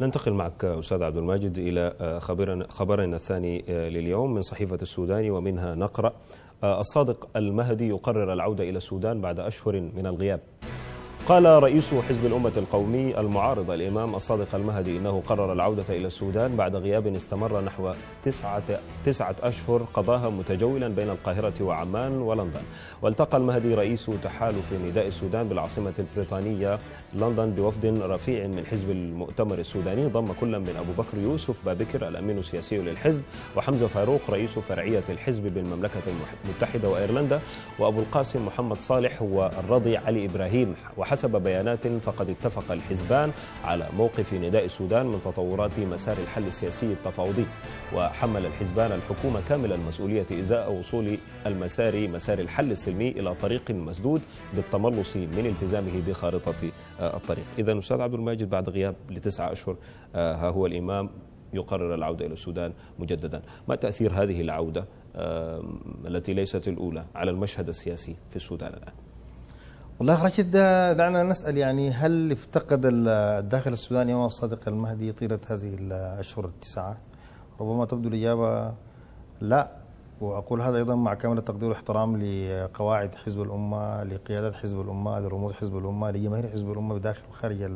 ننتقل معك أستاذ عبد الماجد إلى آه، خبرنا, خبرنا الثاني آه، لليوم من صحيفة السودان ومنها نقرأ آه، الصادق المهدي يقرر العودة إلى السودان بعد أشهر من الغياب قال رئيس حزب الأمة القومي المعارض الإمام الصادق المهدي إنه قرر العودة إلى السودان بعد غياب استمر نحو تسعة, تسعة أشهر قضاها متجولا بين القاهرة وعمان ولندن والتقى المهدي رئيس تحالف نداء السودان بالعاصمة البريطانية لندن بوفد رفيع من حزب المؤتمر السوداني ضم كل من أبو بكر يوسف بابكر الأمين السياسي للحزب وحمزة فاروق رئيس فرعية الحزب بالمملكة المتحدة وإيرلندا وأبو القاسم محمد صالح والرضي علي إبراهيم وحسن وحسب بيانات فقد اتفق الحزبان على موقف نداء السودان من تطورات مسار الحل السياسي التفاوضي وحمل الحزبان الحكومة كامل المسؤولية إزاء وصول المسار مسار الحل السلمي إلى طريق مسدود بالتملص من التزامه بخارطة آه، الطريق إذا أستاذ عبد الماجد بعد غياب لتسعة أشهر آه، ها هو الإمام يقرر العودة إلى السودان مجددا ما تأثير هذه العودة التي ليست الأولى على المشهد السياسي في السودان الآن والله رشيد دعنا نسأل يعني هل افتقد الداخل السوداني أمام الصادق المهدي طيلة هذه الأشهر التسعة ربما تبدو الإجابة لا وأقول هذا أيضا مع كامل التقدير والاحترام لقواعد حزب الأمة لقيادات حزب الأمة لرموز حزب الأمة لجماهير حزب الأمة بداخل وخارج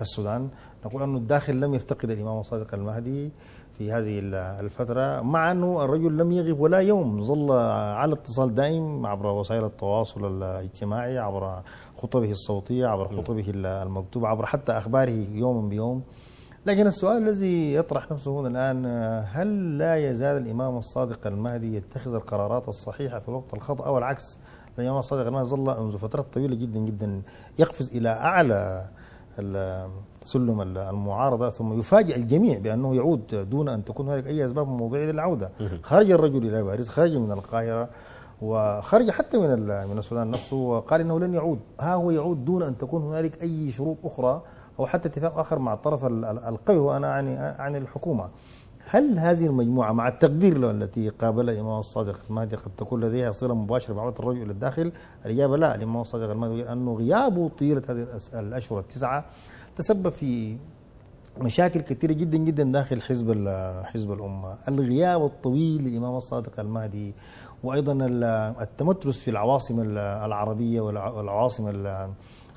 السودان نقول أن الداخل لم يفتقد الإمام الصادق المهدي في هذه الفترة مع أنه الرجل لم يغب ولا يوم ظل على اتصال دائم عبر وسائل التواصل الاجتماعي عبر خطبه الصوتية عبر نعم. خطبه المكتوبة عبر حتى أخباره يوم بيوم لكن السؤال الذي يطرح نفسه هنا الآن هل لا يزال الإمام الصادق المهدي يتخذ القرارات الصحيحة في الوقت الخطأ أو العكس الإمام الصادق المهدي ظل منذ فترات طويلة جدا جدا يقفز إلى أعلى سلم المعارضة ثم يفاجئ الجميع بأنه يعود دون أن تكون هناك أي أسباب موضعية للعودة خرج الرجل إلى باريس خرج من القاهرة وخرج حتى من من السودان نفسه وقال انه لن يعود ها هو يعود دون ان تكون هنالك اي شروط اخرى او حتى اتفاق اخر مع الطرف القوي وانا عن عن الحكومه هل هذه المجموعة مع التقدير له التي قابل الإمام الصادق المهدي قد تكون لديها صلة مباشرة بعودة الرجل إلى الداخل؟ الإجابة لا، الإمام الصادق المهدي لأنه غيابه طيلة هذه الأشهر التسعة تسبب في مشاكل كثيرة جدا جدا داخل حزب حزب الأمة، الغياب الطويل للإمام الصادق المهدي وأيضا التمترس في العواصم العربية والعواصم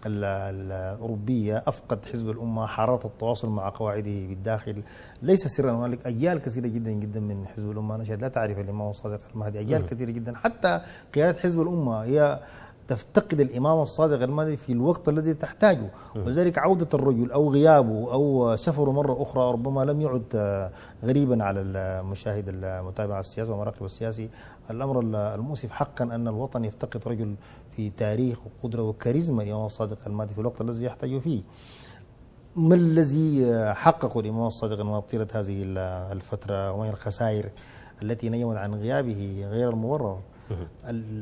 الأوروبية أفقد حزب الأمة حرارة التواصل مع قواعده بالداخل ليس سرا هنالك أجيال كثيرة جدا جدا من حزب الأمة نشهد لا تعرف الإمام صادق المهدي أجيال نعم. كثيرة جدا حتى قيادة حزب الأمة هي تفتقد الإمام الصادق المهدي في الوقت الذي تحتاجه وذلك عودة الرجل أو غيابه أو سفره مرة أخرى ربما لم يعد غريبا على المشاهد المتابع السياسي والمراقب السياسي الأمر المؤسف حقا أن الوطن يفتقد رجل في تاريخ وقدرة وكاريزما الإمام الصادق المهدي في الوقت الذي يحتاج فيه ما الذي حققه الإمام الصادق المهدي طيلة هذه الفترة وما هي الخسائر التي نيمت عن غيابه غير المبرر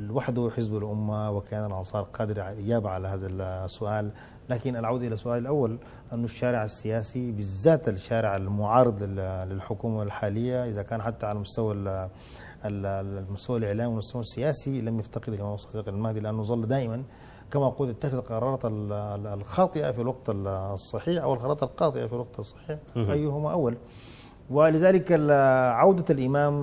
وحده حزب الأمة وكان الأنصار قادر على الإجابة على هذا السؤال لكن العودة إلى السؤال الأول أن الشارع السياسي بالذات الشارع المعارض للحكومة الحالية إذا كان حتى على مستوى المستوى الإعلامي والمستوى السياسي لم يفتقد الإمام صديق المهدي لأنه ظل دائما كما قلت اتخذ القرارات الخاطئة في الوقت الصحيح أو القرارات القاطئه في الوقت الصحيح أيهما أول ولذلك عودة الإمام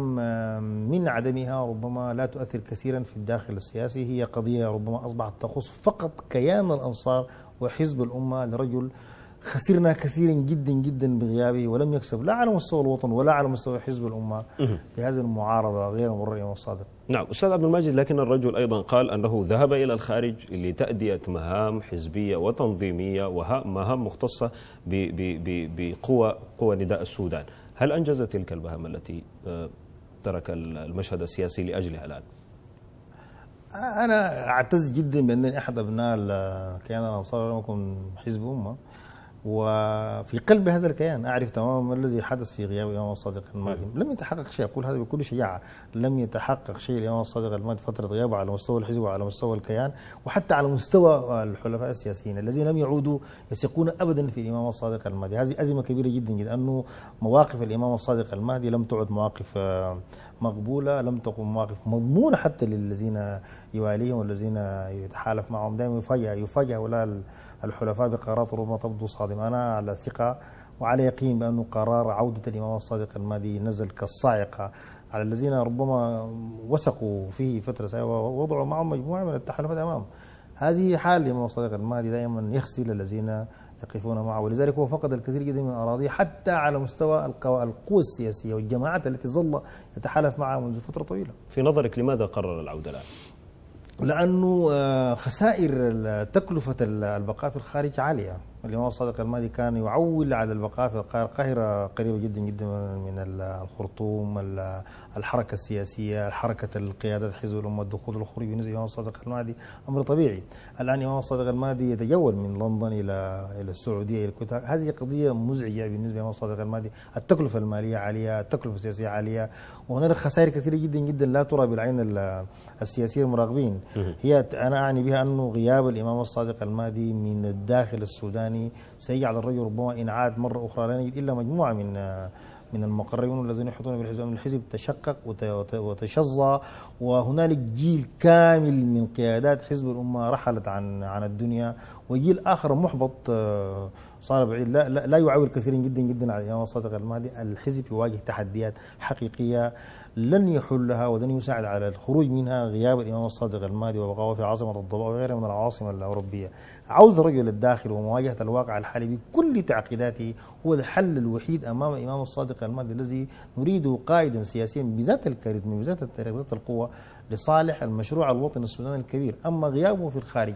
من عدمها ربما لا تؤثر كثيرا في الداخل السياسي هي قضية ربما أصبحت تخص فقط كيان الأنصار وحزب الأمة لرجل خسرنا كثيرا جدا جدا بغيابه ولم يكسب لا على مستوى الوطن ولا على مستوى حزب الأمة بهذه المعارضة غير مرة وصادق نعم أستاذ عبد الماجد لكن الرجل أيضا قال أنه ذهب إلى الخارج لتأدية مهام حزبية وتنظيمية ومهام مختصة بقوى قوى نداء السودان هل أنجز تلك المهمة التي آه، ترك المشهد السياسي لأجلها الآن؟ أنا أعتز جدا بأنني أحد أبناء كيان الأنصار لم أكن حزب أمة وفي قلب هذا الكيان أعرف تماما ما الذي حدث في غياب الإمام الصادق المهدي أيوه. لم يتحقق شيء أقول هذا بكل شجاعة لم يتحقق شيء الإمام الصادق المهدي فترة غيابه على مستوى الحزب وعلى مستوى الكيان وحتى على مستوى الحلفاء السياسيين الذين لم يعودوا يثقون أبدا في الإمام الصادق المهدي هذه أزمة كبيرة جدا جدا أنه مواقف الإمام الصادق المهدي لم تعد مواقف آه، مقبولة لم تكن مواقف مضمونة حتى للذين يواليهم والذين يتحالف معهم دائما يفاجئ يفاجئ هؤلاء الحلفاء بقرارات ربما تبدو صادمة أنا على ثقة وعلى يقين بأن قرار عودة الإمام الصادق المادي نزل كالصاعقة على الذين ربما وثقوا فيه فترة ووضعوا معهم مجموعة من التحالفات أمام هذه حال الإمام الصادق المادي دائما يخسل الذين يقفون معه ولذلك هو فقد الكثير جدا من أراضيه حتى على مستوى القوى السياسية والجماعات التي ظل يتحالف معها منذ فترة طويلة في نظرك لماذا قرر العودة الآن؟ لانه آه، خسائر تكلفه البقاء في الخارج عاليه الإمام الصادق المهدي كان يعول على البقاء في القاهرة القاهرة قريبة جدا جدا من الخرطوم الحركة السياسية حركة القيادة حزب الأمة الدخول والخروج بالنسبة للإمام الصادق المهدي أمر طبيعي الآن الإمام الصادق المهدي يتجول من لندن إلى إلى السعودية إلى الكويت هذه قضية مزعجة بالنسبة للإمام الصادق المهدي التكلفة المالية عالية التكلفة السياسية عالية وهنالك خسائر كثيرة جدا جدا لا ترى بالعين السياسية المراقبين هي أنا أعني بها أنه غياب الإمام الصادق المهدي من الداخل السوداني يعني سيجعل الرجل ربما إنعاد مرة أخرى لا نجد إلا مجموعة من من المقربين الذين يحيطون بالحزب الحزب تشقق وتشظى وهنالك جيل كامل من قيادات حزب الأمة رحلت عن عن الدنيا وجيل آخر محبط آه، صار بعيد لا, لا, لا يعول كثيرين جدا جدا على الإمام الصادق المهدي الحزب يواجه تحديات حقيقية لن يحلها ولن يساعد على الخروج منها غياب الإمام الصادق المهدي وبقاءه في عاصمة الضباط وغيرها من العواصم الأوروبية عوز الرجل الداخل ومواجهة الواقع الحالي بكل تعقيداته هو الحل الوحيد أمام الإمام الصادق المهدي الذي نريده قائدا سياسيا بذات الكاريزما بذات التاريخ بذات القوة لصالح المشروع الوطني السوداني الكبير أما غيابه في الخارج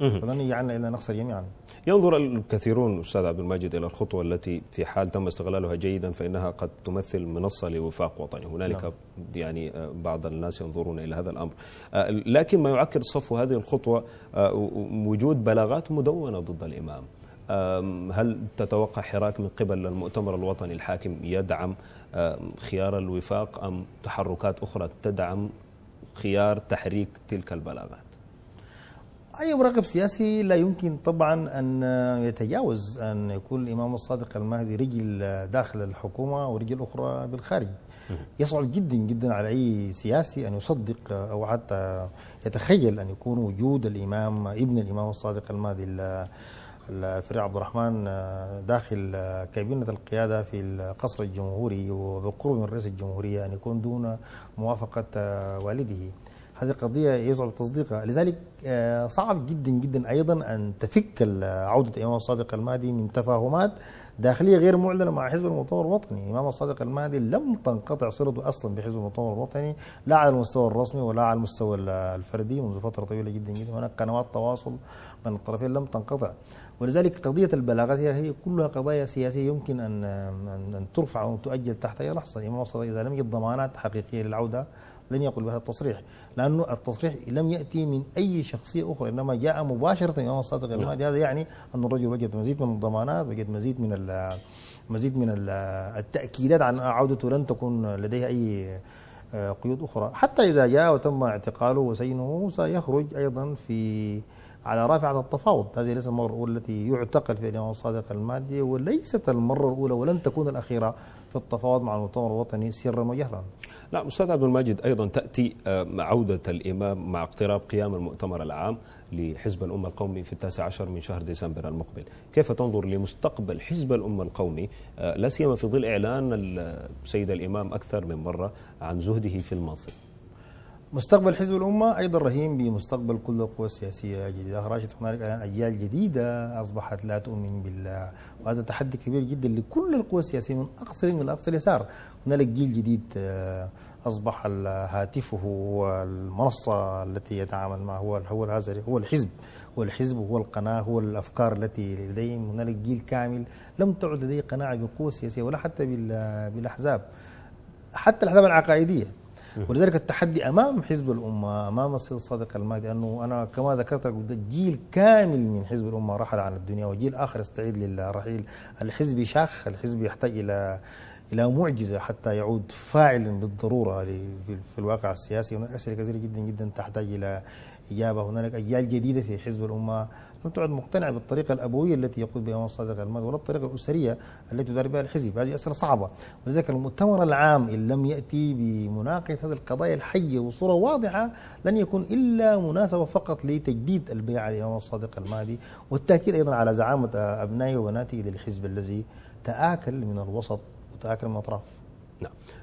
فنرجع يعني الى نخسر جميعا ينظر الكثيرون استاذ عبد المجيد الى الخطوه التي في حال تم استغلالها جيدا فانها قد تمثل منصه لوفاق وطني، هنالك نعم. يعني آه، بعض الناس ينظرون الى هذا الامر، آه، لكن ما يعكر صفو هذه الخطوه آه، وجود بلاغات مدونه ضد الامام. هل تتوقع حراك من قبل المؤتمر الوطني الحاكم يدعم خيار الوفاق أم تحركات أخرى تدعم خيار تحريك تلك البلاغات أي مراقب سياسي لا يمكن طبعا أن يتجاوز أن يكون الإمام الصادق المهدي رجل داخل الحكومة ورجل أخرى بالخارج يصعب جدا جدا على أي سياسي أن يصدق أو حتى يتخيل أن يكون وجود الإمام ابن الإمام الصادق المهدي الفريق عبد الرحمن داخل كابينة القيادة في القصر الجمهوري وبقرب من رئيس الجمهورية أن يكون دون موافقة والده هذه قضية يصعب تصديقها لذلك آه، صعب جدا جدا أيضا أن تفك عودة إمام الصادق المهدي من تفاهمات داخلية غير معلنة مع حزب المؤتمر الوطني إمام الصادق المهدي لم تنقطع صلته أصلا بحزب المؤتمر الوطني لا على المستوى الرسمي ولا على المستوى الفردي منذ فترة طويلة جدا جدا هناك قنوات تواصل بين الطرفين لم تنقطع ولذلك قضية البلاغات هي كلها قضايا سياسية يمكن أن أن ترفع او تؤجل تحت أي لحظة إمام الصادق إذا لم يجد ضمانات حقيقية للعودة لن يقول بهذا التصريح لأنه التصريح لم يأتي من أي شخصية أخرى إنما جاء مباشرة إمام الصادق المهدي هذا يعني أن الرجل وجد مزيد من الضمانات وجد مزيد من مزيد من التأكيدات عن عودته لن تكون لديه أي آه، قيود أخرى حتى إذا جاء وتم اعتقاله وسجنه سيخرج أيضا في على رافعة التفاوض هذه ليست المرة الأولى التي يعتقل في اليوم الصادق المادي وليست المرة الأولى ولن تكون الأخيرة في التفاوض مع المؤتمر الوطني سرا وجهرا نعم أستاذ عبد المجيد أيضا تأتي آه، عودة الإمام مع اقتراب قيام المؤتمر العام لحزب الأمة القومي في التاسع عشر من شهر ديسمبر المقبل كيف تنظر لمستقبل حزب الأمة القومي آه، لا سيما في ظل إعلان السيد الإمام أكثر من مرة عن زهده في المنصب مستقبل حزب الأمة أيضا رهين بمستقبل كل القوى السياسية الجديدة راشد هنالك الآن أجيال جديدة أصبحت لا تؤمن بالله وهذا تحدي كبير جدا لكل القوى السياسية من أقصى من الأقصى اليسار هنالك جيل جديد آه، أصبح هاتفه هو المنصة التي يتعامل معها هو هو هذا هو الحزب هو الحزب هو القناة هو الأفكار التي لديهم هنالك جيل كامل لم تعد لديه قناعة بالقوى السياسية ولا حتى بالأحزاب حتى الأحزاب العقائدية ولذلك التحدي امام حزب الامه امام السيد الصادق المهدي انه انا كما ذكرت لك جيل كامل من حزب الامه رحل عن الدنيا وجيل اخر استعيد للرحيل الحزب شاخ الحزب يحتاج الى الى معجزه حتى يعود فاعلا بالضروره في الواقع السياسي هناك اسئله كثيره جدا جدا تحتاج الى اجابه هنالك اجيال جديده في حزب الامه لم تعد مقتنعة بالطريقة الأبوية التي يقود بها صادق المال ولا الطريقة الأسرية التي تدار بها الحزب هذه أسئلة صعبة ولذلك المؤتمر العام إن لم يأتي بمناقشة هذه القضايا الحية وصورة واضحة لن يكون إلا مناسبة فقط لتجديد البيعة على الصادق المهدي والتأكيد أيضا على زعامة أبنائي وبناتي للحزب الذي تآكل من الوسط وتآكل من الأطراف نعم